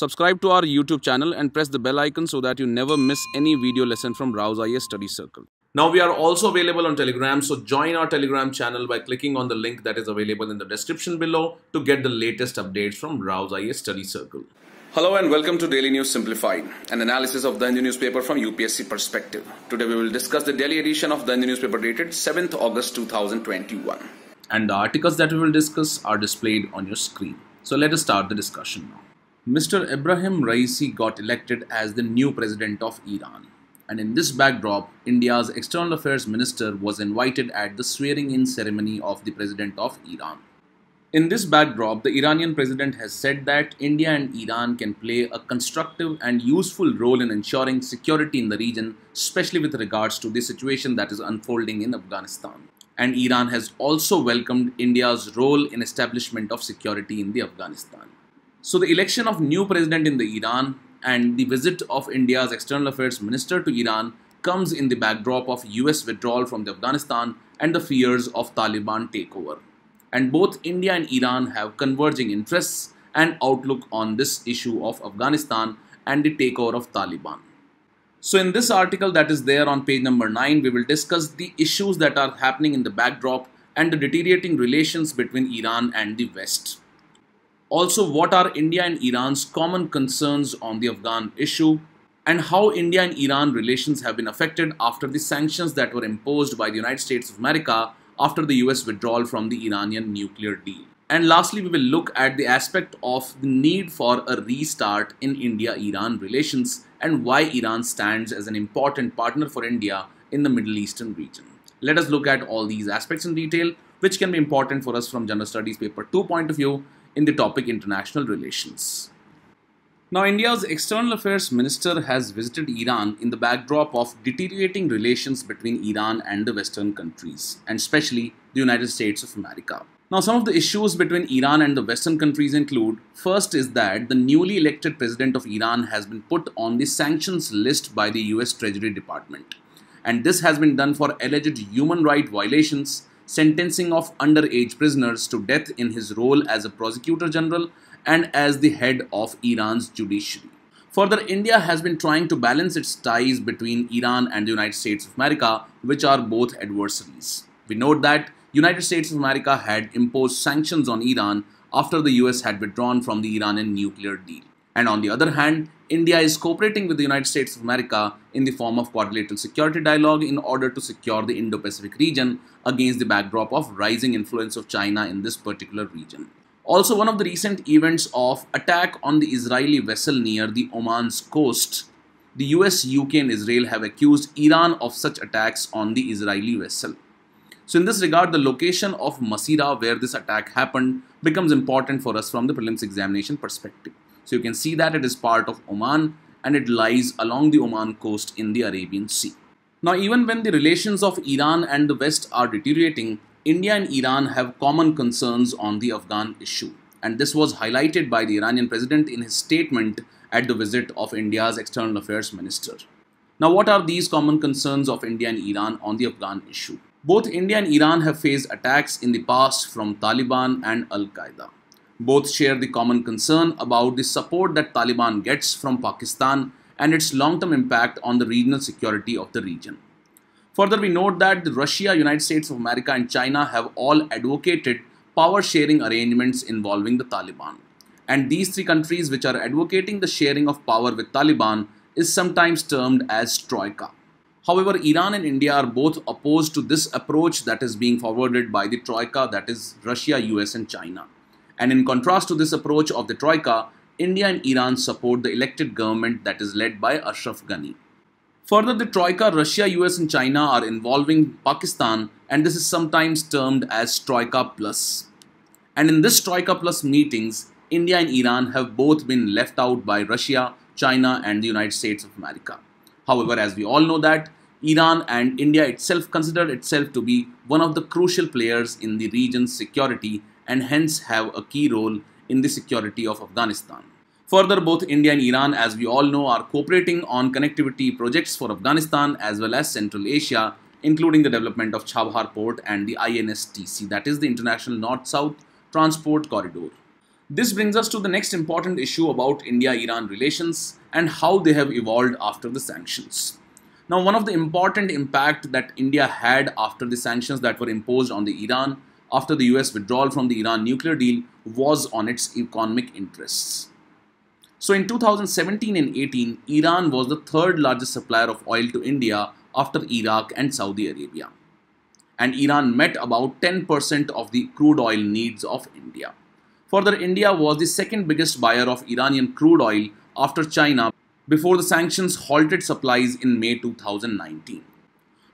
Subscribe to our YouTube channel and press the bell icon so that you never miss any video lesson from Rouse IS Study Circle. Now we are also available on Telegram, so join our Telegram channel by clicking on the link that is available in the description below to get the latest updates from Rouse IS Study Circle. Hello and welcome to Daily News Simplified, an analysis of the Hindu newspaper from UPSC perspective. Today we will discuss the daily edition of the Hindu newspaper dated 7th August 2021. And the articles that we will discuss are displayed on your screen. So let us start the discussion now. Mr. Ibrahim Raisi got elected as the new president of Iran. And in this backdrop, India's External Affairs Minister was invited at the swearing in ceremony of the president of Iran. In this backdrop, the Iranian president has said that India and Iran can play a constructive and useful role in ensuring security in the region, especially with regards to the situation that is unfolding in Afghanistan. And Iran has also welcomed India's role in establishment of security in the Afghanistan. So the election of new president in the Iran and the visit of India's external affairs minister to Iran comes in the backdrop of US withdrawal from Afghanistan and the fears of Taliban takeover. And both India and Iran have converging interests and outlook on this issue of Afghanistan and the takeover of Taliban. So in this article that is there on page number 9, we will discuss the issues that are happening in the backdrop and the deteriorating relations between Iran and the West. Also, what are India and Iran's common concerns on the Afghan issue? And how India and Iran relations have been affected after the sanctions that were imposed by the United States of America after the US withdrawal from the Iranian nuclear deal. And lastly, we will look at the aspect of the need for a restart in India Iran relations and why Iran stands as an important partner for India in the Middle Eastern region. Let us look at all these aspects in detail, which can be important for us from General Studies Paper 2 point of view, in the topic international relations. Now, India's External Affairs Minister has visited Iran in the backdrop of deteriorating relations between Iran and the Western countries, and especially the United States of America. Now, some of the issues between Iran and the Western countries include first, is that the newly elected president of Iran has been put on the sanctions list by the US Treasury Department. And this has been done for alleged human rights violations sentencing of underage prisoners to death in his role as a prosecutor general and as the head of Iran's judiciary. Further, India has been trying to balance its ties between Iran and the United States of America, which are both adversaries. We note that United States of America had imposed sanctions on Iran after the US had withdrawn from the Iranian nuclear deal. And on the other hand, India is cooperating with the United States of America in the form of quadrilateral security dialogue in order to secure the Indo-Pacific region against the backdrop of rising influence of China in this particular region. Also, one of the recent events of attack on the Israeli vessel near the Oman's coast, the US, UK and Israel have accused Iran of such attacks on the Israeli vessel. So in this regard, the location of Masira where this attack happened becomes important for us from the prelims examination perspective. So you can see that it is part of Oman and it lies along the Oman coast in the Arabian Sea. Now, even when the relations of Iran and the West are deteriorating, India and Iran have common concerns on the Afghan issue. And this was highlighted by the Iranian president in his statement at the visit of India's external affairs minister. Now, what are these common concerns of India and Iran on the Afghan issue? Both India and Iran have faced attacks in the past from Taliban and Al Qaeda. Both share the common concern about the support that Taliban gets from Pakistan and its long-term impact on the regional security of the region. Further, we note that Russia, United States of America and China have all advocated power-sharing arrangements involving the Taliban. And these three countries which are advocating the sharing of power with Taliban is sometimes termed as Troika. However, Iran and India are both opposed to this approach that is being forwarded by the Troika, that is Russia, US and China. And in contrast to this approach of the Troika, India and Iran support the elected government that is led by Ashraf Ghani. Further, the Troika, Russia, US, and China are involving Pakistan, and this is sometimes termed as Troika Plus. And in this Troika Plus meetings, India and Iran have both been left out by Russia, China, and the United States of America. However, as we all know that, Iran and India itself considered itself to be one of the crucial players in the region's security and hence have a key role in the security of Afghanistan. Further, both India and Iran, as we all know, are cooperating on connectivity projects for Afghanistan as well as Central Asia, including the development of Chabahar Port and the INSTC, that is the International North South Transport Corridor. This brings us to the next important issue about India Iran relations and how they have evolved after the sanctions. Now, one of the important impact that India had after the sanctions that were imposed on the Iran after the US withdrawal from the Iran nuclear deal was on its economic interests. So in 2017 and 18, Iran was the third largest supplier of oil to India after Iraq and Saudi Arabia. And Iran met about 10% of the crude oil needs of India. Further, India was the second biggest buyer of Iranian crude oil after China before the sanctions halted supplies in May 2019.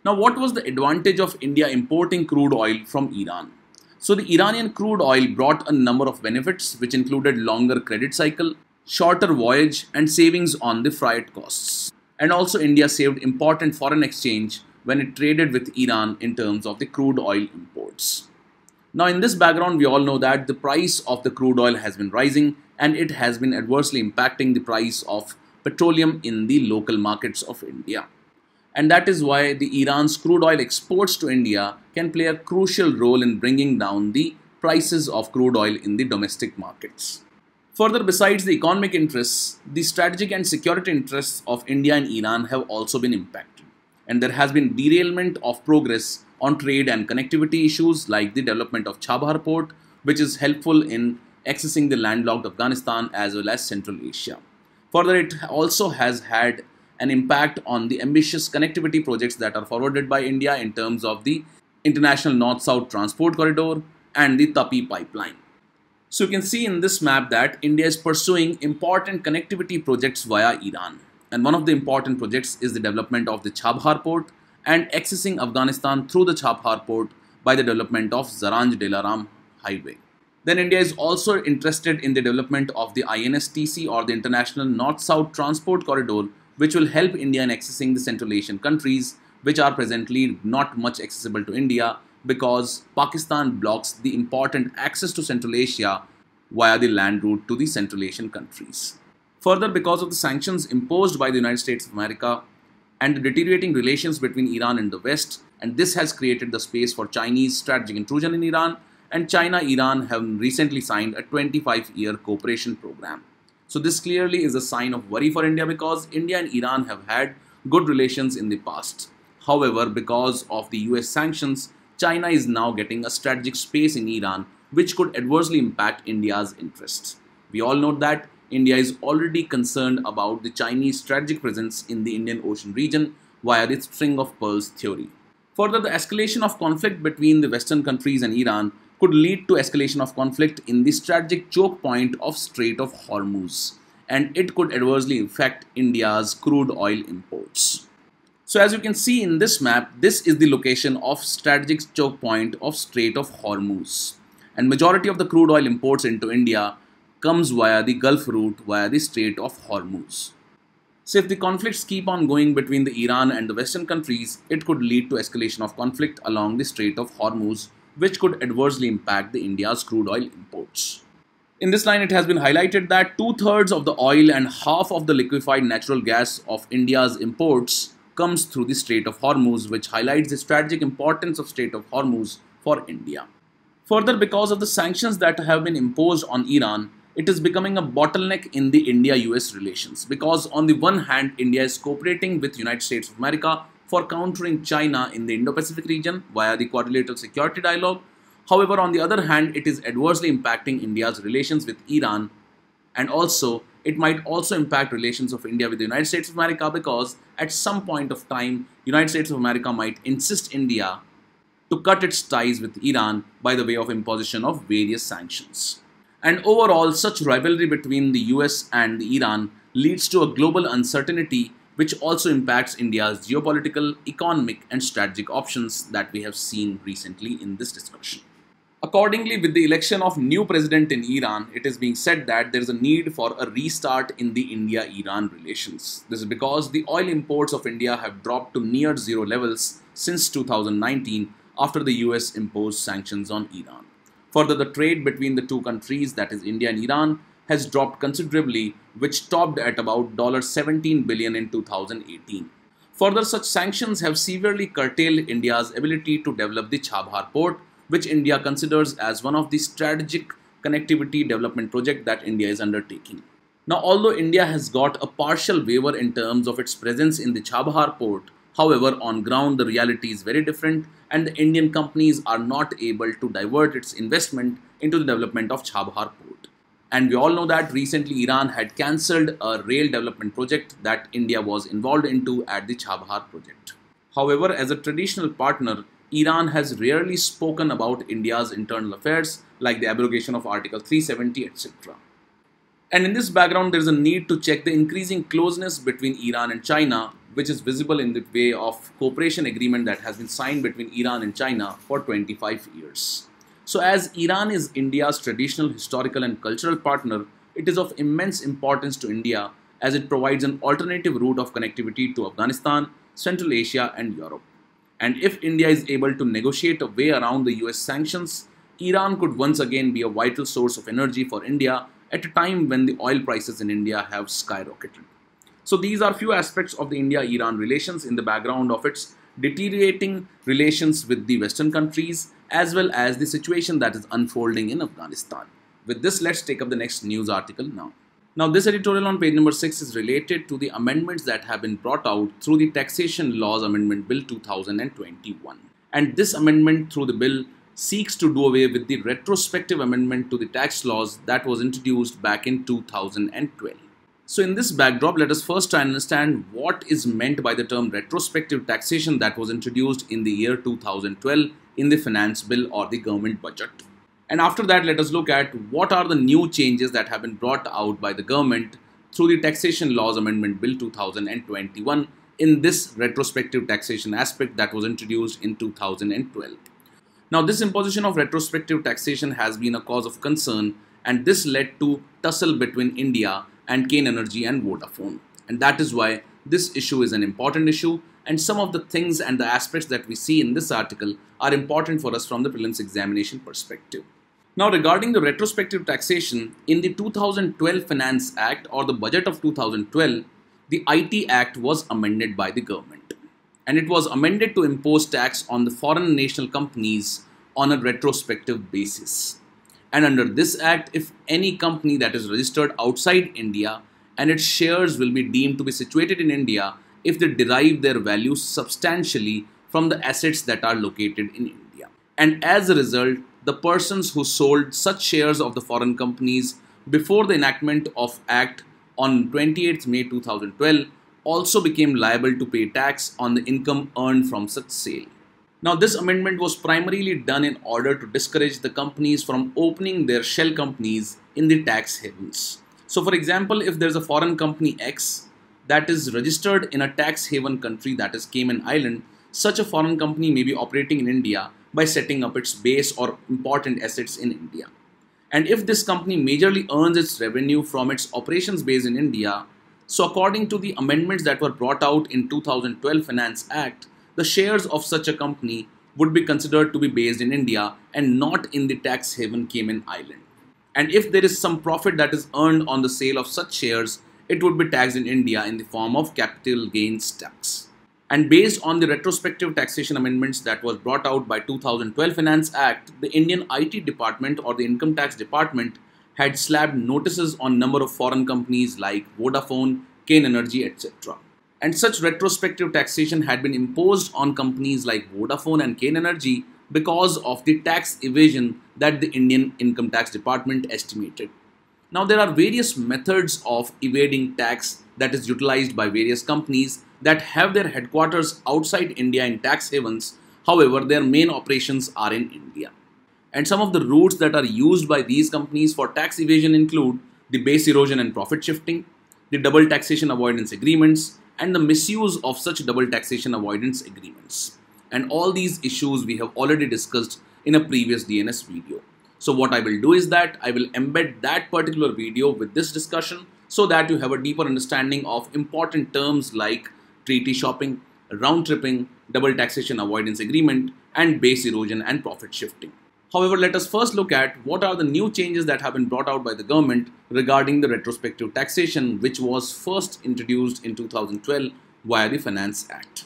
Now, what was the advantage of India importing crude oil from Iran? So the Iranian crude oil brought a number of benefits which included longer credit cycle, shorter voyage and savings on the freight costs. And also India saved important foreign exchange when it traded with Iran in terms of the crude oil imports. Now in this background we all know that the price of the crude oil has been rising and it has been adversely impacting the price of petroleum in the local markets of India and that is why the Iran's crude oil exports to India can play a crucial role in bringing down the prices of crude oil in the domestic markets. Further, besides the economic interests, the strategic and security interests of India and Iran have also been impacted. And there has been derailment of progress on trade and connectivity issues like the development of Chabahar port, which is helpful in accessing the landlocked Afghanistan as well as Central Asia. Further, it also has had an impact on the ambitious connectivity projects that are forwarded by India in terms of the International North South Transport Corridor and the Tapi pipeline. So you can see in this map that India is pursuing important connectivity projects via Iran. And one of the important projects is the development of the Chabhar port and accessing Afghanistan through the Chabhar port by the development of Zaranj Delaram highway. Then India is also interested in the development of the INSTC or the International North-South Transport Corridor which will help India in accessing the Central Asian countries, which are presently not much accessible to India because Pakistan blocks the important access to Central Asia via the land route to the Central Asian countries. Further, because of the sanctions imposed by the United States of America and the deteriorating relations between Iran and the West, and this has created the space for Chinese strategic intrusion in Iran, and China Iran have recently signed a 25 year cooperation program. So this clearly is a sign of worry for India because India and Iran have had good relations in the past. However, because of the US sanctions, China is now getting a strategic space in Iran which could adversely impact India's interests. We all know that India is already concerned about the Chinese strategic presence in the Indian Ocean region via its string of pearls theory. Further, the escalation of conflict between the Western countries and Iran could lead to escalation of conflict in the strategic choke point of Strait of Hormuz and it could adversely affect India's crude oil imports. So as you can see in this map, this is the location of strategic choke point of Strait of Hormuz and majority of the crude oil imports into India comes via the Gulf route via the Strait of Hormuz. So if the conflicts keep on going between the Iran and the Western countries, it could lead to escalation of conflict along the Strait of Hormuz which could adversely impact the India's crude oil imports. In this line, it has been highlighted that two-thirds of the oil and half of the liquefied natural gas of India's imports comes through the Strait of Hormuz, which highlights the strategic importance of Strait of Hormuz for India. Further, because of the sanctions that have been imposed on Iran, it is becoming a bottleneck in the India-US relations because on the one hand, India is cooperating with United States of America for countering China in the Indo-Pacific region via the Quadrilateral Security Dialogue. However, on the other hand, it is adversely impacting India's relations with Iran and also it might also impact relations of India with the United States of America because at some point of time, United States of America might insist India to cut its ties with Iran by the way of imposition of various sanctions. And overall, such rivalry between the US and Iran leads to a global uncertainty which also impacts India's geopolitical, economic, and strategic options that we have seen recently in this discussion. Accordingly, with the election of new president in Iran, it is being said that there is a need for a restart in the India-Iran relations. This is because the oil imports of India have dropped to near zero levels since 2019 after the US imposed sanctions on Iran. Further, the trade between the two countries, that is India and Iran, has dropped considerably, which topped at about $17 billion in 2018. Further, such sanctions have severely curtailed India's ability to develop the Chabhar port, which India considers as one of the strategic connectivity development projects that India is undertaking. Now, although India has got a partial waiver in terms of its presence in the Chabahar port, however, on ground the reality is very different and the Indian companies are not able to divert its investment into the development of Chabahar port. And we all know that recently Iran had cancelled a rail development project that India was involved into at the Chabahar project. However, as a traditional partner, Iran has rarely spoken about India's internal affairs like the abrogation of Article 370, etc. And in this background, there is a need to check the increasing closeness between Iran and China, which is visible in the way of cooperation agreement that has been signed between Iran and China for 25 years. So, as Iran is India's traditional, historical, and cultural partner, it is of immense importance to India as it provides an alternative route of connectivity to Afghanistan, Central Asia, and Europe. And if India is able to negotiate a way around the US sanctions, Iran could once again be a vital source of energy for India at a time when the oil prices in India have skyrocketed. So these are few aspects of the India-Iran relations in the background of its deteriorating relations with the Western countries as well as the situation that is unfolding in Afghanistan. With this, let's take up the next news article now. Now, this editorial on page number 6 is related to the amendments that have been brought out through the Taxation Laws Amendment Bill 2021. And this amendment through the bill seeks to do away with the retrospective amendment to the tax laws that was introduced back in 2012. So in this backdrop, let us first try and understand what is meant by the term retrospective taxation that was introduced in the year 2012 in the finance bill or the government budget. And after that, let us look at what are the new changes that have been brought out by the government through the Taxation Laws Amendment Bill 2021 in this retrospective taxation aspect that was introduced in 2012. Now, this imposition of retrospective taxation has been a cause of concern and this led to tussle between India and Kane Energy and Vodafone. And that is why this issue is an important issue and some of the things and the aspects that we see in this article are important for us from the prelims examination perspective. Now regarding the retrospective taxation, in the 2012 Finance Act or the budget of 2012, the IT Act was amended by the government and it was amended to impose tax on the foreign national companies on a retrospective basis. And under this act, if any company that is registered outside India and its shares will be deemed to be situated in India, if they derive their value substantially from the assets that are located in India. And as a result, the persons who sold such shares of the foreign companies before the enactment of Act on 28 May 2012 also became liable to pay tax on the income earned from such sale. Now, this amendment was primarily done in order to discourage the companies from opening their shell companies in the tax havens. So, for example, if there's a foreign company X that is registered in a tax haven country that is Cayman Island, such a foreign company may be operating in India by setting up its base or important assets in India. And if this company majorly earns its revenue from its operations base in India, so according to the amendments that were brought out in 2012 Finance Act, the shares of such a company would be considered to be based in India and not in the tax haven Cayman Island. And if there is some profit that is earned on the sale of such shares, it would be taxed in India in the form of capital gains tax. And based on the retrospective taxation amendments that was brought out by 2012 Finance Act, the Indian IT department or the income tax department had slapped notices on number of foreign companies like Vodafone, Kane Energy, etc. And such retrospective taxation had been imposed on companies like Vodafone and Kane Energy because of the tax evasion that the Indian income tax department estimated. Now there are various methods of evading tax that is utilized by various companies that have their headquarters outside India in tax havens. However, their main operations are in India. And some of the routes that are used by these companies for tax evasion include the base erosion and profit shifting, the double taxation avoidance agreements, and the misuse of such double taxation avoidance agreements. And all these issues we have already discussed in a previous DNS video. So what I will do is that I will embed that particular video with this discussion so that you have a deeper understanding of important terms like treaty shopping, round tripping, double taxation avoidance agreement, and base erosion and profit shifting. However, let us first look at what are the new changes that have been brought out by the government regarding the retrospective taxation, which was first introduced in 2012 via the Finance Act.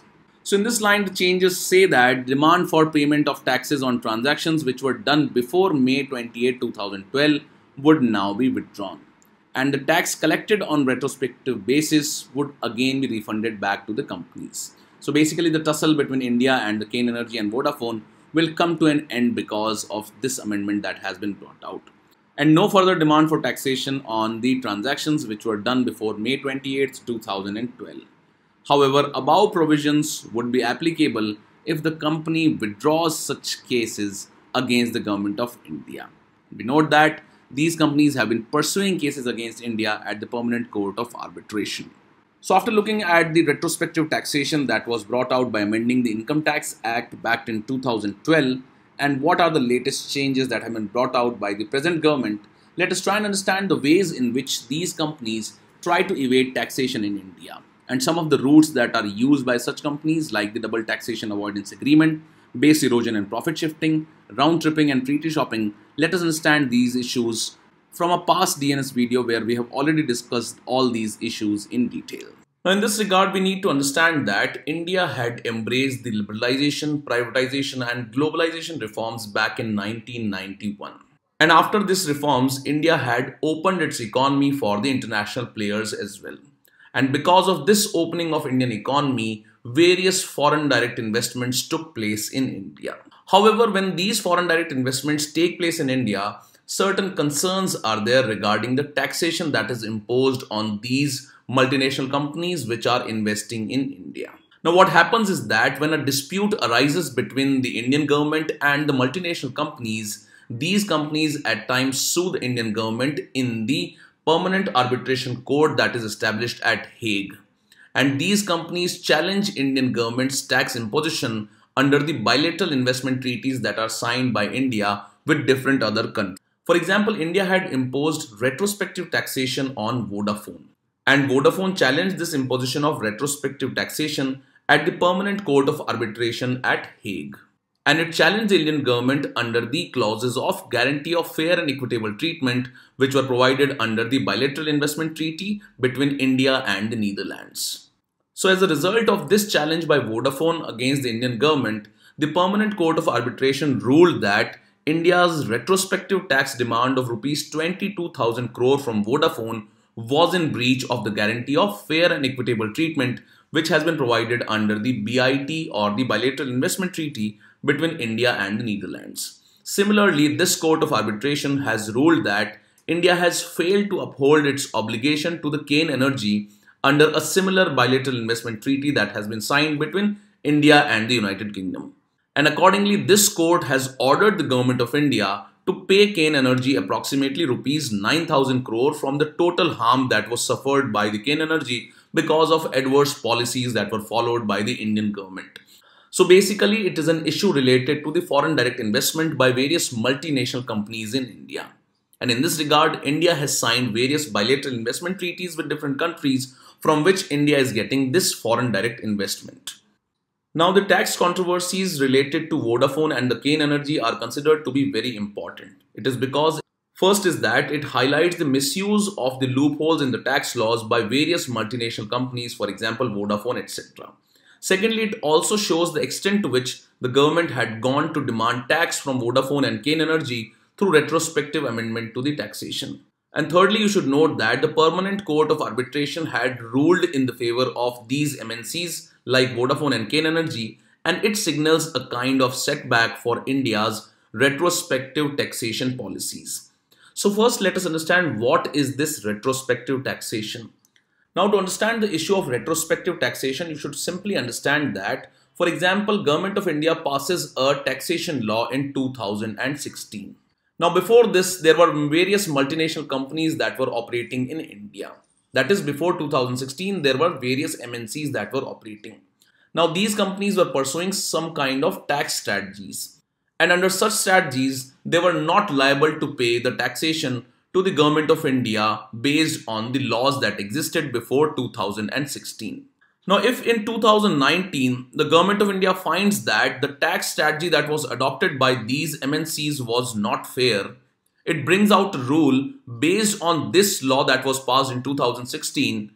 So in this line, the changes say that demand for payment of taxes on transactions which were done before May 28, 2012 would now be withdrawn. And the tax collected on retrospective basis would again be refunded back to the companies. So basically the tussle between India and the Kane Energy and Vodafone will come to an end because of this amendment that has been brought out. And no further demand for taxation on the transactions which were done before May 28, 2012. However, above provisions would be applicable if the company withdraws such cases against the government of India. We note that these companies have been pursuing cases against India at the Permanent Court of Arbitration. So after looking at the retrospective taxation that was brought out by amending the Income Tax Act back in 2012 and what are the latest changes that have been brought out by the present government, let us try and understand the ways in which these companies try to evade taxation in India and some of the routes that are used by such companies like the double taxation avoidance agreement, base erosion and profit shifting, round tripping and treaty shopping, let us understand these issues from a past DNS video where we have already discussed all these issues in detail. Now in this regard, we need to understand that India had embraced the liberalization, privatization and globalization reforms back in 1991. And after these reforms, India had opened its economy for the international players as well. And because of this opening of Indian economy, various foreign direct investments took place in India. However, when these foreign direct investments take place in India, certain concerns are there regarding the taxation that is imposed on these multinational companies which are investing in India. Now, what happens is that when a dispute arises between the Indian government and the multinational companies, these companies at times sue the Indian government in the permanent arbitration court that is established at Hague. And these companies challenge Indian government's tax imposition under the bilateral investment treaties that are signed by India with different other countries. For example, India had imposed retrospective taxation on Vodafone. And Vodafone challenged this imposition of retrospective taxation at the Permanent Court of Arbitration at Hague and it challenged the Indian government under the clauses of guarantee of fair and equitable treatment which were provided under the bilateral investment treaty between India and the Netherlands. So as a result of this challenge by Vodafone against the Indian government, the Permanent Court of Arbitration ruled that India's retrospective tax demand of rupees 22,000 crore from Vodafone was in breach of the guarantee of fair and equitable treatment which has been provided under the BIT or the Bilateral Investment Treaty between India and the Netherlands. Similarly, this court of arbitration has ruled that India has failed to uphold its obligation to the Kane Energy under a similar bilateral investment treaty that has been signed between India and the United Kingdom. And accordingly, this court has ordered the government of India to pay Kane Energy approximately rupees 9000 crore from the total harm that was suffered by the Kane Energy because of adverse policies that were followed by the Indian government. So basically, it is an issue related to the foreign direct investment by various multinational companies in India. And in this regard, India has signed various bilateral investment treaties with different countries from which India is getting this foreign direct investment. Now, the tax controversies related to Vodafone and the Kane Energy are considered to be very important. It is because First is that it highlights the misuse of the loopholes in the tax laws by various multinational companies, for example, Vodafone, etc. Secondly, it also shows the extent to which the government had gone to demand tax from Vodafone and Kane Energy through retrospective amendment to the taxation. And thirdly, you should note that the Permanent Court of Arbitration had ruled in the favor of these MNCs like Vodafone and Kane Energy, and it signals a kind of setback for India's retrospective taxation policies. So first, let us understand what is this retrospective taxation. Now to understand the issue of retrospective taxation, you should simply understand that, for example, Government of India passes a taxation law in 2016. Now before this, there were various multinational companies that were operating in India. That is before 2016, there were various MNCs that were operating. Now these companies were pursuing some kind of tax strategies. And under such strategies, they were not liable to pay the taxation to the government of India based on the laws that existed before 2016. Now, if in 2019 the government of India finds that the tax strategy that was adopted by these MNCs was not fair, it brings out a rule based on this law that was passed in 2016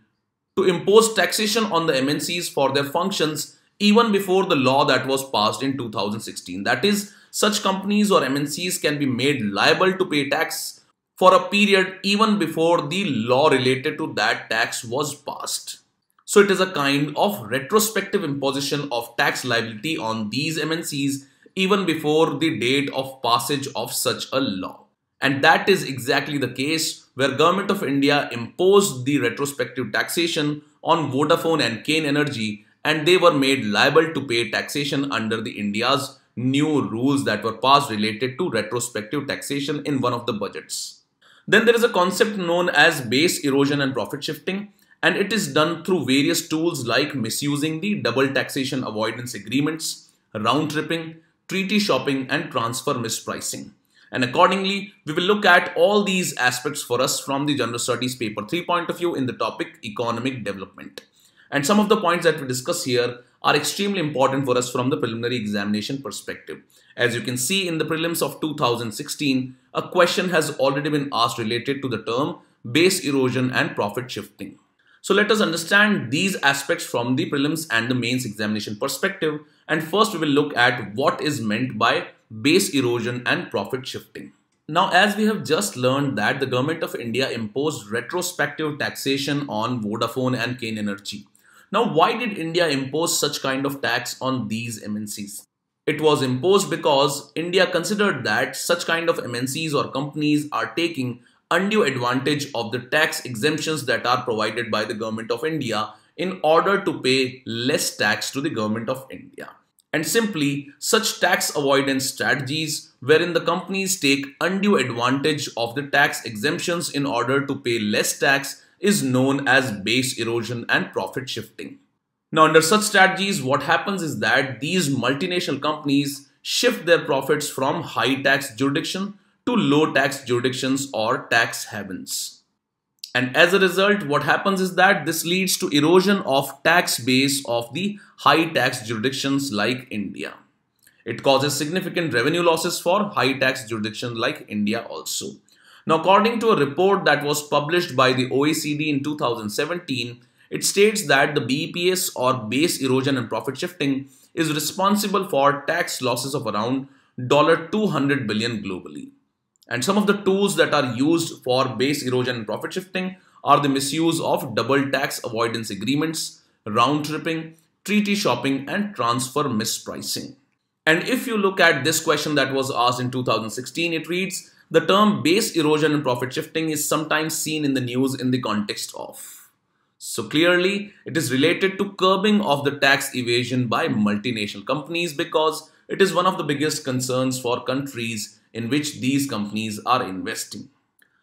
to impose taxation on the MNCs for their functions even before the law that was passed in 2016. That is, such companies or MNCs can be made liable to pay tax for a period even before the law related to that tax was passed. So it is a kind of retrospective imposition of tax liability on these MNCs even before the date of passage of such a law. And that is exactly the case where Government of India imposed the retrospective taxation on Vodafone and Kane Energy and they were made liable to pay taxation under the India's new rules that were passed related to retrospective taxation in one of the budgets. Then there is a concept known as base erosion and profit shifting and it is done through various tools like misusing the double taxation avoidance agreements, round tripping, treaty shopping and transfer mispricing. And accordingly, we will look at all these aspects for us from the General Studies paper 3 point of view in the topic economic development. And some of the points that we discuss here are extremely important for us from the preliminary examination perspective. As you can see in the prelims of 2016, a question has already been asked related to the term base erosion and profit shifting. So let us understand these aspects from the prelims and the mains examination perspective. And first we will look at what is meant by base erosion and profit shifting. Now, as we have just learned that the government of India imposed retrospective taxation on Vodafone and Kane Energy. Now, why did India impose such kind of tax on these MNCs? It was imposed because India considered that such kind of MNCs or companies are taking undue advantage of the tax exemptions that are provided by the government of India in order to pay less tax to the government of India. And simply, such tax avoidance strategies wherein the companies take undue advantage of the tax exemptions in order to pay less tax is known as base erosion and profit shifting. Now, under such strategies, what happens is that these multinational companies shift their profits from high tax jurisdiction to low tax jurisdictions or tax havens. And as a result, what happens is that this leads to erosion of tax base of the high tax jurisdictions like India. It causes significant revenue losses for high tax jurisdictions like India also. Now, according to a report that was published by the OECD in 2017, it states that the BEPS or base erosion and profit shifting is responsible for tax losses of around $200 billion globally. And some of the tools that are used for base erosion and profit shifting are the misuse of double tax avoidance agreements, round tripping, treaty shopping, and transfer mispricing. And if you look at this question that was asked in 2016, it reads The term base erosion and profit shifting is sometimes seen in the news in the context of. So clearly, it is related to curbing of the tax evasion by multinational companies because it is one of the biggest concerns for countries in which these companies are investing.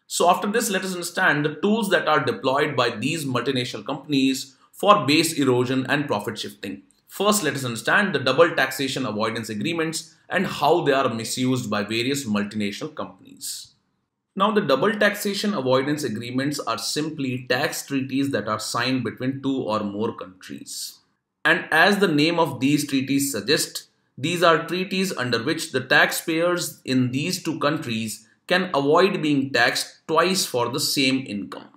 So after this, let us understand the tools that are deployed by these multinational companies for base erosion and profit shifting. First, let us understand the double taxation avoidance agreements and how they are misused by various multinational companies. Now, the double taxation avoidance agreements are simply tax treaties that are signed between two or more countries. And as the name of these treaties suggests, these are treaties under which the taxpayers in these two countries can avoid being taxed twice for the same income.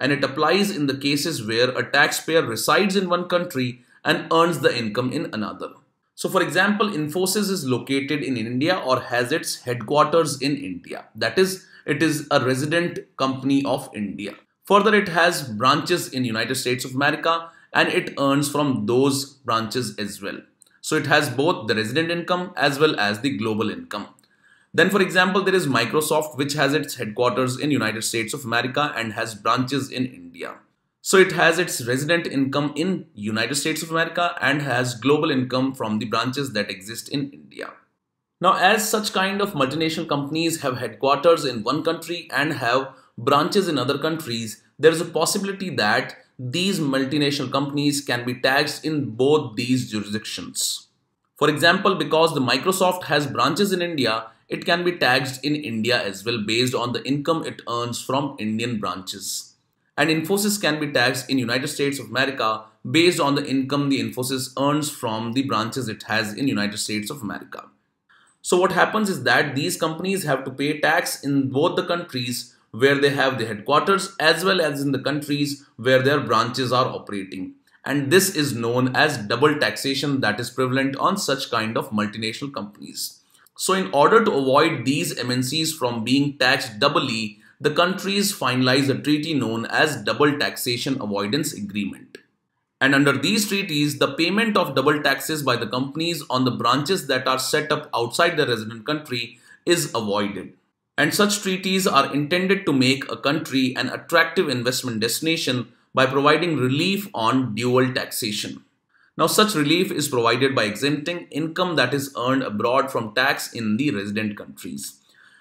And it applies in the cases where a taxpayer resides in one country and earns the income in another. So for example, Infosys is located in India or has its headquarters in India. That is, it is a resident company of India. Further, it has branches in United States of America and it earns from those branches as well. So it has both the resident income as well as the global income. Then for example, there is Microsoft which has its headquarters in United States of America and has branches in India. So it has its resident income in United States of America and has global income from the branches that exist in India. Now, as such kind of multinational companies have headquarters in one country and have branches in other countries, there is a possibility that these multinational companies can be taxed in both these jurisdictions. For example, because the Microsoft has branches in India, it can be taxed in India as well based on the income it earns from Indian branches. And Infosys can be taxed in United States of America based on the income the Infosys earns from the branches it has in United States of America. So what happens is that these companies have to pay tax in both the countries where they have the headquarters as well as in the countries where their branches are operating. And this is known as double taxation that is prevalent on such kind of multinational companies. So in order to avoid these MNCs from being taxed doubly, the countries finalize a treaty known as Double Taxation Avoidance Agreement. And under these treaties, the payment of double taxes by the companies on the branches that are set up outside the resident country is avoided. And such treaties are intended to make a country an attractive investment destination by providing relief on dual taxation. Now, such relief is provided by exempting income that is earned abroad from tax in the resident countries.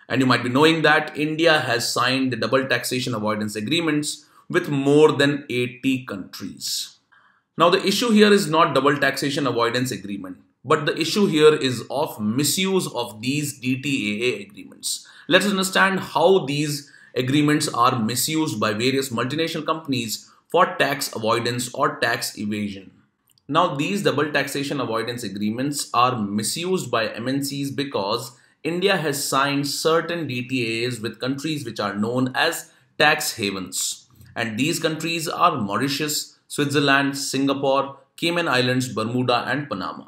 And you might be knowing that India has signed the double taxation avoidance agreements with more than 80 countries. Now the issue here is not double taxation avoidance agreement, but the issue here is of misuse of these DTAA agreements. Let us understand how these agreements are misused by various multinational companies for tax avoidance or tax evasion. Now these double taxation avoidance agreements are misused by MNCs because India has signed certain DTAs with countries which are known as tax havens. And these countries are Mauritius, Switzerland, Singapore, Cayman Islands, Bermuda, and Panama.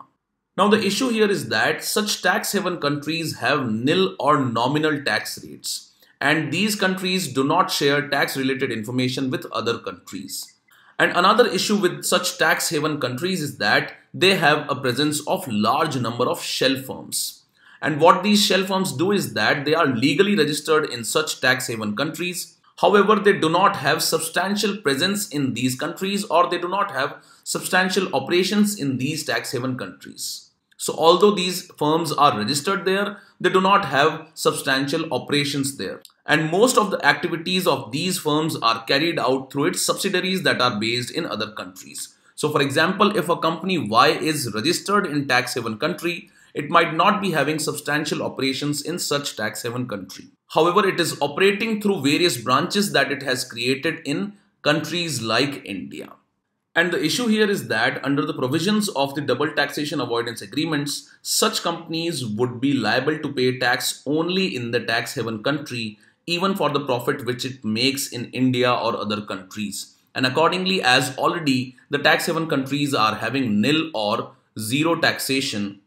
Now, the issue here is that such tax haven countries have nil or nominal tax rates, and these countries do not share tax related information with other countries. And another issue with such tax haven countries is that they have a presence of large number of shell firms. And what these shell firms do is that they are legally registered in such tax haven countries However, they do not have substantial presence in these countries or they do not have substantial operations in these tax haven countries. So although these firms are registered there, they do not have substantial operations there. And most of the activities of these firms are carried out through its subsidiaries that are based in other countries. So for example, if a company Y is registered in tax haven country, it might not be having substantial operations in such tax haven country. However, it is operating through various branches that it has created in countries like India. And the issue here is that under the provisions of the double taxation avoidance agreements, such companies would be liable to pay tax only in the tax haven country, even for the profit which it makes in India or other countries. And accordingly, as already the tax haven countries are having nil or zero taxation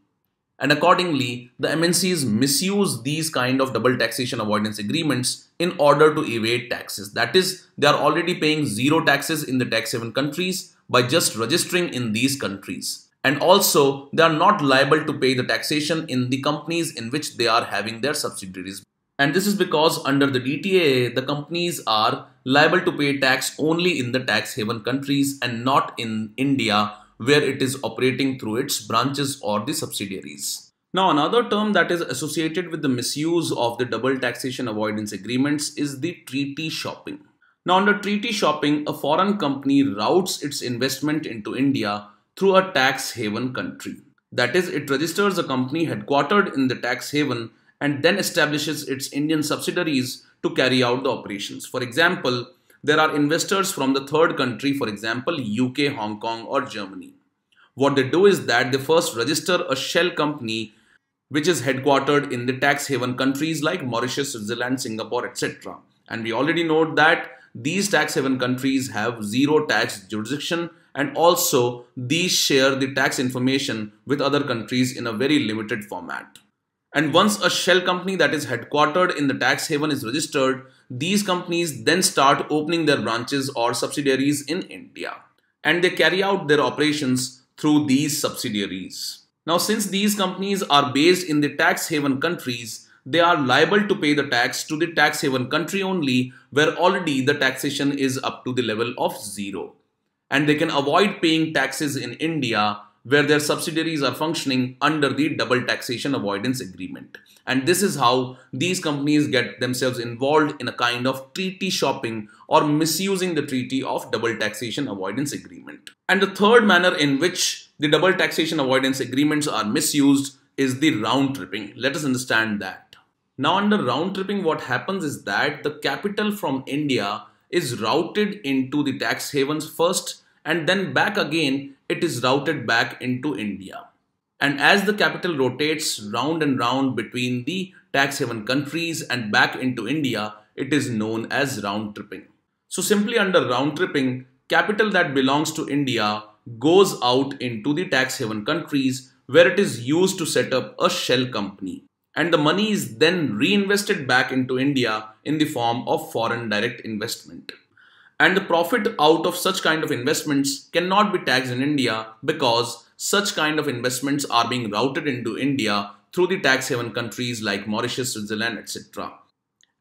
and accordingly the MNCs misuse these kind of double taxation avoidance agreements in order to evade taxes. That is, they are already paying zero taxes in the tax haven countries by just registering in these countries. And also, they are not liable to pay the taxation in the companies in which they are having their subsidiaries. And this is because under the DTA, the companies are liable to pay tax only in the tax haven countries and not in India where it is operating through its branches or the subsidiaries. Now, another term that is associated with the misuse of the double taxation avoidance agreements is the treaty shopping. Now, under treaty shopping, a foreign company routes its investment into India through a tax haven country. That is, it registers a company headquartered in the tax haven and then establishes its Indian subsidiaries to carry out the operations. For example, there are investors from the third country, for example, UK, Hong Kong, or Germany. What they do is that they first register a shell company which is headquartered in the tax haven countries like Mauritius, Switzerland, Singapore, etc. And we already know that these tax haven countries have zero tax jurisdiction and also these share the tax information with other countries in a very limited format. And once a shell company that is headquartered in the tax haven is registered, these companies then start opening their branches or subsidiaries in India and they carry out their operations through these subsidiaries. Now, since these companies are based in the tax haven countries, they are liable to pay the tax to the tax haven country only where already the taxation is up to the level of zero. And they can avoid paying taxes in India where their subsidiaries are functioning under the double taxation avoidance agreement. And this is how these companies get themselves involved in a kind of treaty shopping or misusing the treaty of double taxation avoidance agreement. And the third manner in which the double taxation avoidance agreements are misused is the round tripping. Let us understand that. Now under round tripping what happens is that the capital from India is routed into the tax havens first and then back again it is routed back into India. And as the capital rotates round and round between the tax haven countries and back into India, it is known as round tripping. So simply under round tripping, capital that belongs to India goes out into the tax haven countries where it is used to set up a shell company. And the money is then reinvested back into India in the form of foreign direct investment and the profit out of such kind of investments cannot be taxed in India because such kind of investments are being routed into India through the tax haven countries like Mauritius, Switzerland, etc.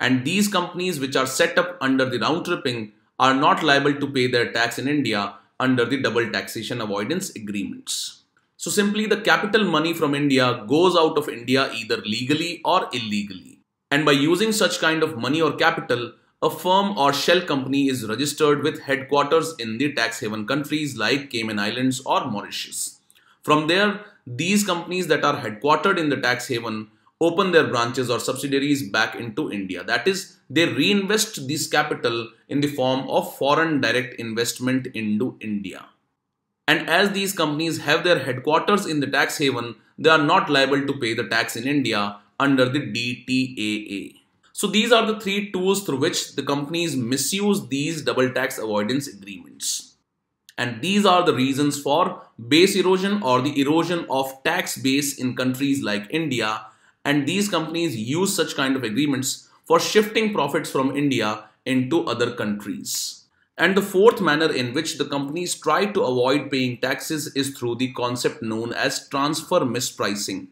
And these companies which are set up under the round tripping are not liable to pay their tax in India under the double taxation avoidance agreements. So simply the capital money from India goes out of India either legally or illegally. And by using such kind of money or capital, a firm or shell company is registered with headquarters in the tax haven countries like Cayman Islands or Mauritius. From there, these companies that are headquartered in the tax haven open their branches or subsidiaries back into India. That is, they reinvest this capital in the form of foreign direct investment into India. And as these companies have their headquarters in the tax haven, they are not liable to pay the tax in India under the DTAA. So these are the three tools through which the companies misuse these double tax avoidance agreements. And these are the reasons for base erosion or the erosion of tax base in countries like India. And these companies use such kind of agreements for shifting profits from India into other countries. And the fourth manner in which the companies try to avoid paying taxes is through the concept known as transfer mispricing.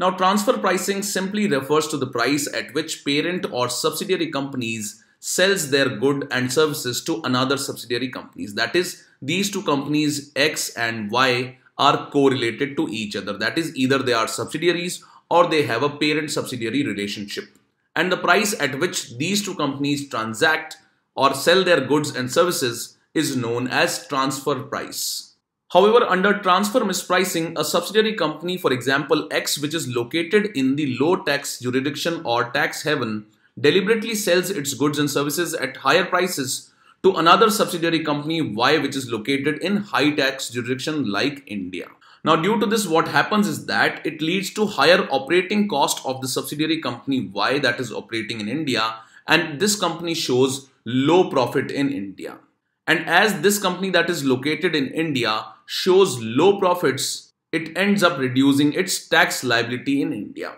Now, transfer pricing simply refers to the price at which parent or subsidiary companies sells their good and services to another subsidiary companies. That is, these two companies X and Y are correlated to each other. That is, either they are subsidiaries or they have a parent subsidiary relationship. And the price at which these two companies transact or sell their goods and services is known as transfer price. However, under transfer mispricing, a subsidiary company, for example X, which is located in the low tax jurisdiction or tax haven, deliberately sells its goods and services at higher prices to another subsidiary company Y, which is located in high tax jurisdiction like India. Now, due to this, what happens is that it leads to higher operating cost of the subsidiary company Y that is operating in India, and this company shows low profit in India. And as this company that is located in India shows low profits, it ends up reducing its tax liability in India.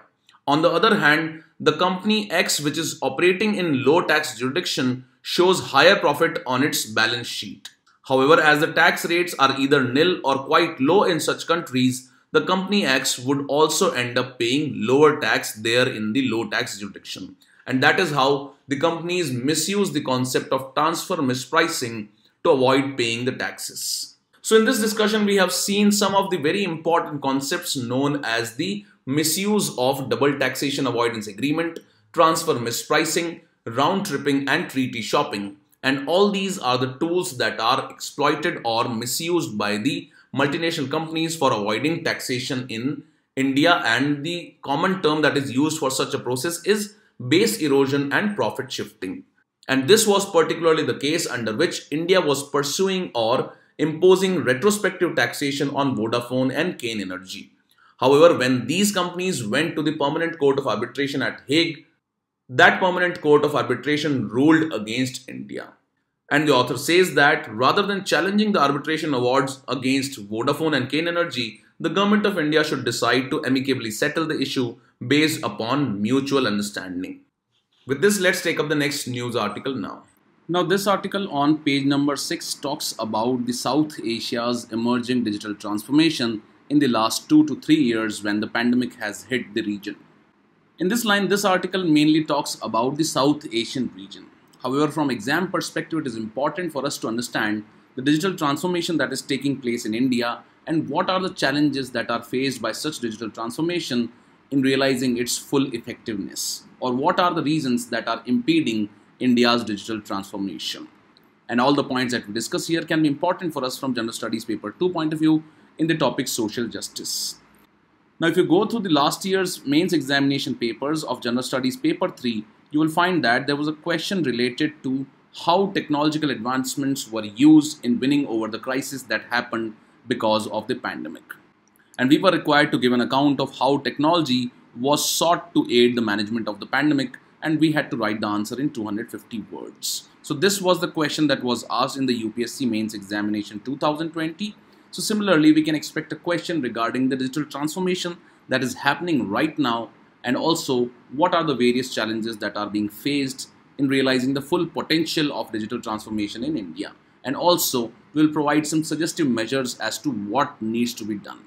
On the other hand, the company X, which is operating in low tax jurisdiction, shows higher profit on its balance sheet. However, as the tax rates are either nil or quite low in such countries, the company X would also end up paying lower tax there in the low tax jurisdiction. And that is how the companies misuse the concept of transfer mispricing to avoid paying the taxes. So in this discussion, we have seen some of the very important concepts known as the misuse of double taxation avoidance agreement, transfer mispricing, round tripping and treaty shopping. And all these are the tools that are exploited or misused by the multinational companies for avoiding taxation in India. And the common term that is used for such a process is base erosion and profit shifting. And this was particularly the case under which India was pursuing or imposing retrospective taxation on Vodafone and Kane Energy. However, when these companies went to the Permanent Court of Arbitration at Hague, that Permanent Court of Arbitration ruled against India. And the author says that rather than challenging the arbitration awards against Vodafone and Kane Energy, the Government of India should decide to amicably settle the issue based upon mutual understanding. With this, let's take up the next news article now. Now, this article on page number 6 talks about the South Asia's emerging digital transformation in the last 2 to 3 years when the pandemic has hit the region. In this line, this article mainly talks about the South Asian region. However, from exam perspective, it is important for us to understand the digital transformation that is taking place in India and what are the challenges that are faced by such digital transformation in realizing its full effectiveness? Or what are the reasons that are impeding India's digital transformation? And all the points that we discuss here can be important for us from General Studies Paper 2 point of view in the topic Social Justice. Now, if you go through the last year's mains examination papers of General Studies Paper 3, you will find that there was a question related to how technological advancements were used in winning over the crisis that happened because of the pandemic. And we were required to give an account of how technology was sought to aid the management of the pandemic, and we had to write the answer in 250 words. So, this was the question that was asked in the UPSC mains examination 2020. So, similarly, we can expect a question regarding the digital transformation that is happening right now, and also what are the various challenges that are being faced in realizing the full potential of digital transformation in India and also we will provide some suggestive measures as to what needs to be done.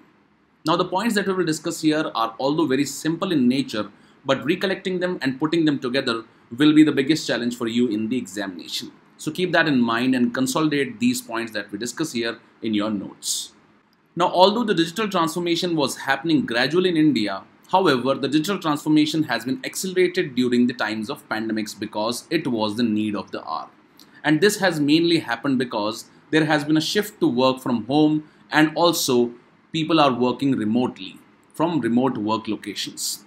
Now the points that we will discuss here are although very simple in nature but recollecting them and putting them together will be the biggest challenge for you in the examination. So keep that in mind and consolidate these points that we discuss here in your notes. Now although the digital transformation was happening gradually in India, however the digital transformation has been accelerated during the times of pandemics because it was the need of the hour and this has mainly happened because there has been a shift to work from home and also people are working remotely from remote work locations.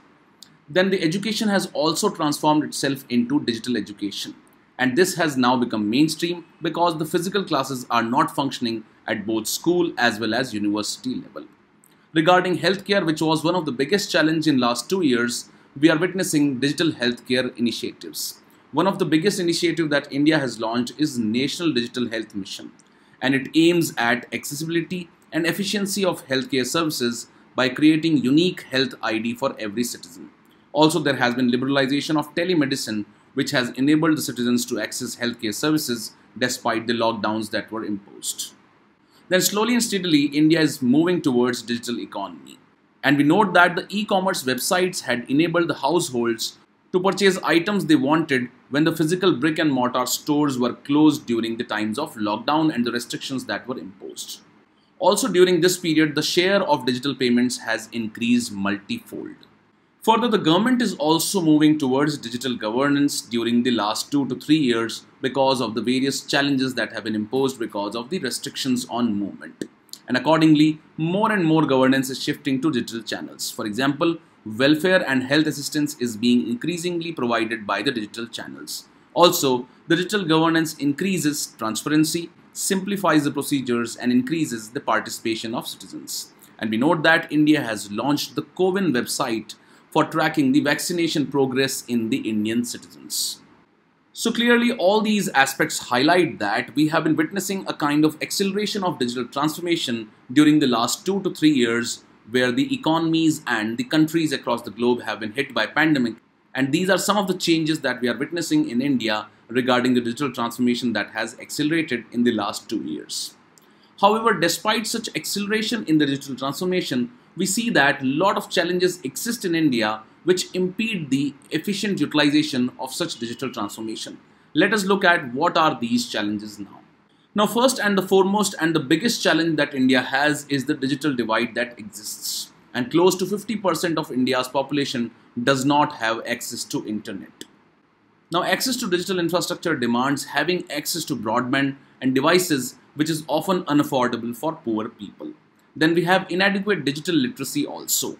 Then the education has also transformed itself into digital education and this has now become mainstream because the physical classes are not functioning at both school as well as university level. Regarding healthcare which was one of the biggest challenge in last 2 years, we are witnessing digital healthcare initiatives. One of the biggest initiatives that India has launched is National Digital Health Mission and it aims at accessibility and efficiency of healthcare services by creating unique health ID for every citizen. Also there has been liberalization of telemedicine which has enabled the citizens to access healthcare services despite the lockdowns that were imposed. Then slowly and steadily India is moving towards digital economy. And we note that the e-commerce websites had enabled the households to purchase items they wanted when the physical brick and mortar stores were closed during the times of lockdown and the restrictions that were imposed. Also during this period, the share of digital payments has increased multifold. Further, the government is also moving towards digital governance during the last two to three years because of the various challenges that have been imposed because of the restrictions on movement. And accordingly, more and more governance is shifting to digital channels. For example, welfare and health assistance is being increasingly provided by the digital channels. Also, digital governance increases transparency, simplifies the procedures and increases the participation of citizens. And we note that India has launched the Covin website for tracking the vaccination progress in the Indian citizens. So clearly all these aspects highlight that we have been witnessing a kind of acceleration of digital transformation during the last two to three years where the economies and the countries across the globe have been hit by pandemic and these are some of the changes that we are witnessing in India regarding the digital transformation that has accelerated in the last 2 years however despite such acceleration in the digital transformation we see that a lot of challenges exist in India which impede the efficient utilization of such digital transformation let us look at what are these challenges now now, first and the foremost and the biggest challenge that India has is the digital divide that exists. And close to 50% of India's population does not have access to internet. Now, access to digital infrastructure demands having access to broadband and devices, which is often unaffordable for poor people. Then we have inadequate digital literacy also.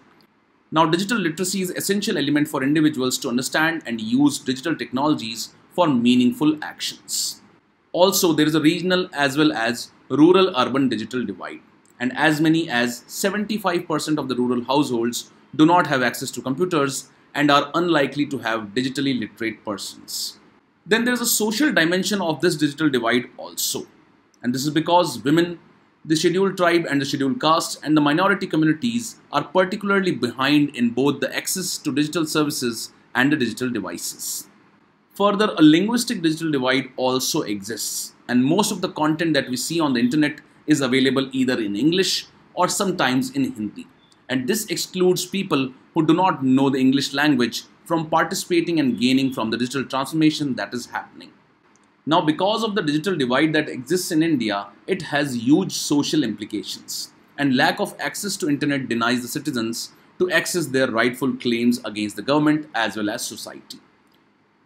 Now, digital literacy is essential element for individuals to understand and use digital technologies for meaningful actions. Also, there is a regional as well as rural urban digital divide, and as many as 75% of the rural households do not have access to computers and are unlikely to have digitally literate persons. Then there is a social dimension of this digital divide also, and this is because women, the scheduled tribe, and the scheduled caste and the minority communities are particularly behind in both the access to digital services and the digital devices. Further, a linguistic digital divide also exists, and most of the content that we see on the internet is available either in English or sometimes in Hindi. And this excludes people who do not know the English language from participating and gaining from the digital transformation that is happening. Now, because of the digital divide that exists in India, it has huge social implications. And lack of access to internet denies the citizens to access their rightful claims against the government as well as society.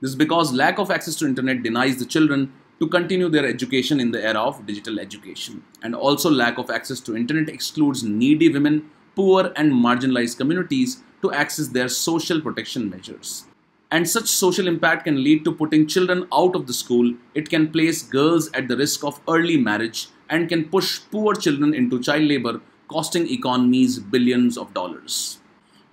This is because lack of access to internet denies the children to continue their education in the era of digital education. And also lack of access to internet excludes needy women, poor and marginalized communities to access their social protection measures. And such social impact can lead to putting children out of the school. It can place girls at the risk of early marriage and can push poor children into child labor, costing economies billions of dollars.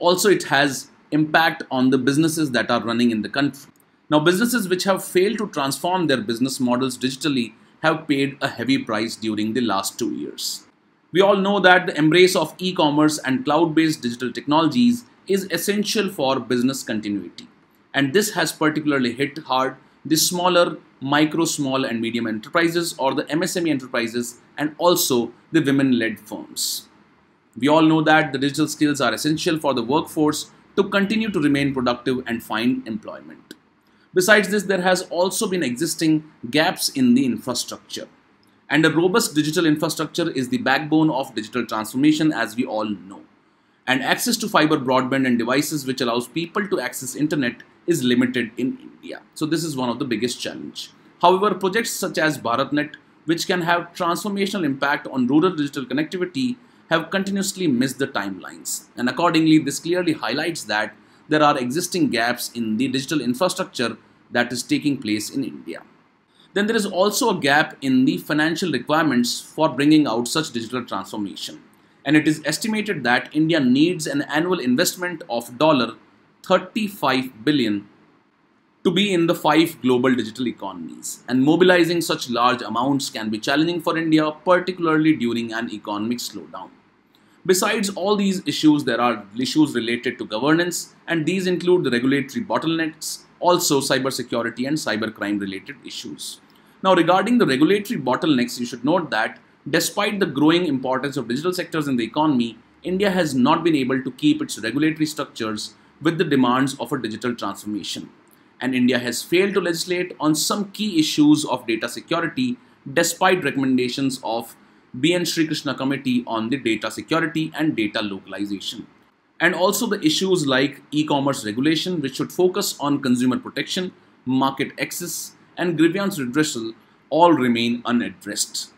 Also, it has impact on the businesses that are running in the country. Now, businesses which have failed to transform their business models digitally have paid a heavy price during the last two years. We all know that the embrace of e commerce and cloud based digital technologies is essential for business continuity. And this has particularly hit hard the smaller, micro, small, and medium enterprises or the MSME enterprises and also the women led firms. We all know that the digital skills are essential for the workforce to continue to remain productive and find employment. Besides this, there has also been existing gaps in the infrastructure. And a robust digital infrastructure is the backbone of digital transformation as we all know. And access to fiber broadband and devices which allows people to access internet is limited in India. So this is one of the biggest challenge. However, projects such as BharatNet, which can have transformational impact on rural digital connectivity, have continuously missed the timelines. And accordingly, this clearly highlights that there are existing gaps in the digital infrastructure that is taking place in India. Then there is also a gap in the financial requirements for bringing out such digital transformation. And it is estimated that India needs an annual investment of $35 billion to be in the five global digital economies. And mobilizing such large amounts can be challenging for India, particularly during an economic slowdown. Besides all these issues, there are issues related to governance, and these include the regulatory bottlenecks, also cybersecurity and cybercrime related issues. Now, regarding the regulatory bottlenecks, you should note that despite the growing importance of digital sectors in the economy, India has not been able to keep its regulatory structures with the demands of a digital transformation. And India has failed to legislate on some key issues of data security despite recommendations of BN Sri Krishna Committee on the Data Security and Data Localization. And also the issues like e-commerce regulation, which should focus on consumer protection, market access, and grievance redressal all remain unaddressed.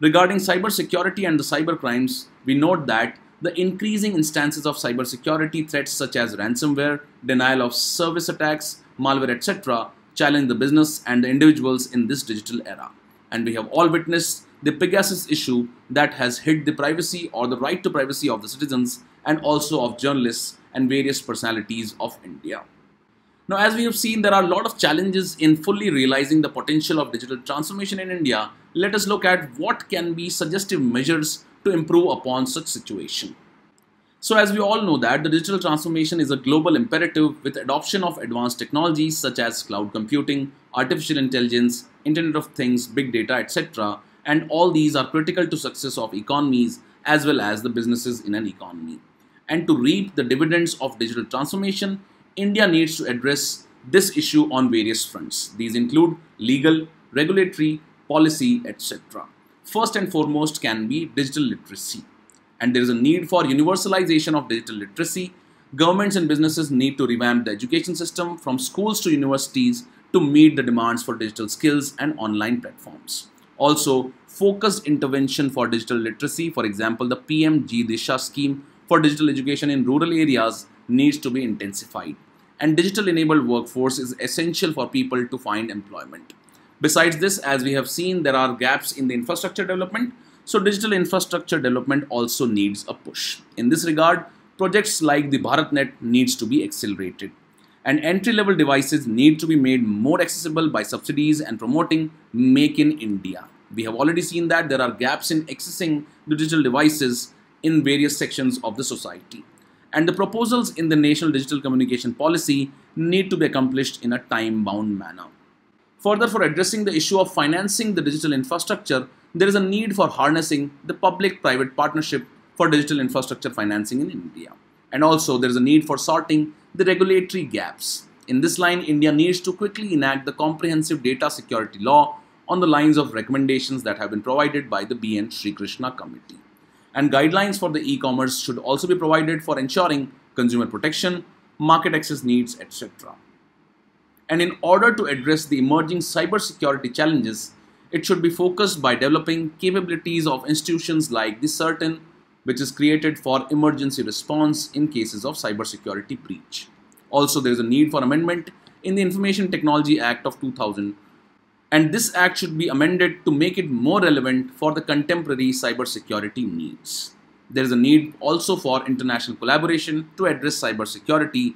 Regarding cybersecurity and the cyber crimes, we note that the increasing instances of cybersecurity threats such as ransomware, denial of service attacks, malware, etc., challenge the business and the individuals in this digital era. And we have all witnessed the Pegasus issue that has hit the privacy or the right to privacy of the citizens and also of journalists and various personalities of India. Now, as we have seen, there are a lot of challenges in fully realizing the potential of digital transformation in India. Let us look at what can be suggestive measures to improve upon such situation. So as we all know that the digital transformation is a global imperative with adoption of advanced technologies such as cloud computing, artificial intelligence, internet of things, big data, etc and all these are critical to success of economies as well as the businesses in an economy. And to reap the dividends of digital transformation, India needs to address this issue on various fronts. These include legal, regulatory, policy, etc. First and foremost can be digital literacy. And there is a need for universalization of digital literacy. Governments and businesses need to revamp the education system from schools to universities to meet the demands for digital skills and online platforms. Also, focused intervention for digital literacy, for example, the PMG Disha scheme for digital education in rural areas needs to be intensified. And digital enabled workforce is essential for people to find employment. Besides this, as we have seen, there are gaps in the infrastructure development, so digital infrastructure development also needs a push. In this regard, projects like the BharatNet needs to be accelerated and entry-level devices need to be made more accessible by subsidies and promoting Make in India. We have already seen that there are gaps in accessing digital devices in various sections of the society. And the proposals in the National Digital Communication Policy need to be accomplished in a time-bound manner. Further, for addressing the issue of financing the digital infrastructure, there is a need for harnessing the public-private partnership for digital infrastructure financing in India. And also, there is a need for sorting the regulatory gaps. In this line, India needs to quickly enact the comprehensive data security law on the lines of recommendations that have been provided by the BN Sri Krishna Committee. And guidelines for the e-commerce should also be provided for ensuring consumer protection, market access needs, etc. And in order to address the emerging cybersecurity challenges, it should be focused by developing capabilities of institutions like the certain which is created for emergency response in cases of cybersecurity breach. Also, there is a need for amendment in the Information Technology Act of 2000 and this act should be amended to make it more relevant for the contemporary cybersecurity needs. There is a need also for international collaboration to address cybersecurity.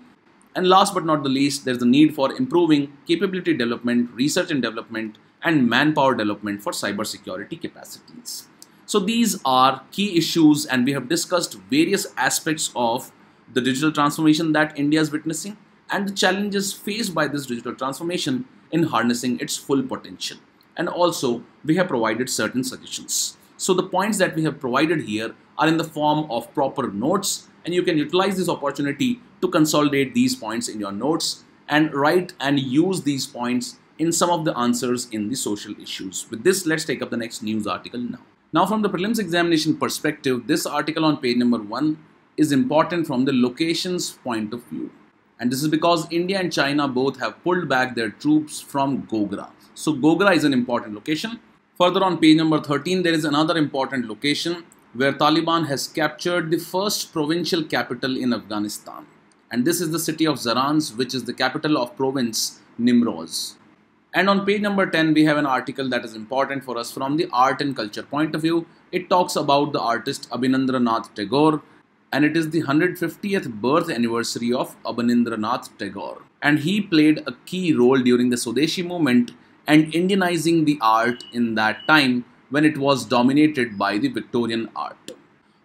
And last but not the least, there is a need for improving capability development, research and development, and manpower development for cybersecurity capacities. So these are key issues and we have discussed various aspects of the digital transformation that India is witnessing and the challenges faced by this digital transformation in harnessing its full potential. And also we have provided certain suggestions. So the points that we have provided here are in the form of proper notes and you can utilize this opportunity to consolidate these points in your notes and write and use these points in some of the answers in the social issues. With this, let's take up the next news article now. Now from the prelims examination perspective, this article on page number 1 is important from the locations point of view. And this is because India and China both have pulled back their troops from Gogra. So Gogra is an important location. Further on page number 13, there is another important location where Taliban has captured the first provincial capital in Afghanistan. And this is the city of Zarans, which is the capital of province Nimroz. And on page number 10, we have an article that is important for us from the art and culture point of view. It talks about the artist Abhinandranath Tagore and it is the 150th birth anniversary of Abhinandranath Tagore. And he played a key role during the Swadeshi movement and Indianizing the art in that time when it was dominated by the Victorian art.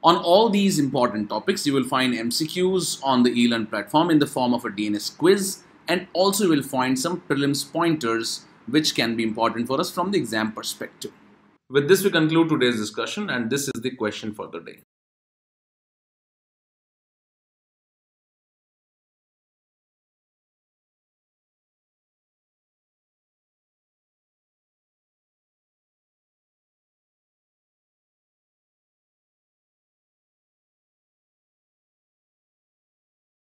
On all these important topics, you will find MCQs on the eLearn platform in the form of a DNS quiz and also we'll find some prelims pointers which can be important for us from the exam perspective. With this we conclude today's discussion and this is the question for the day.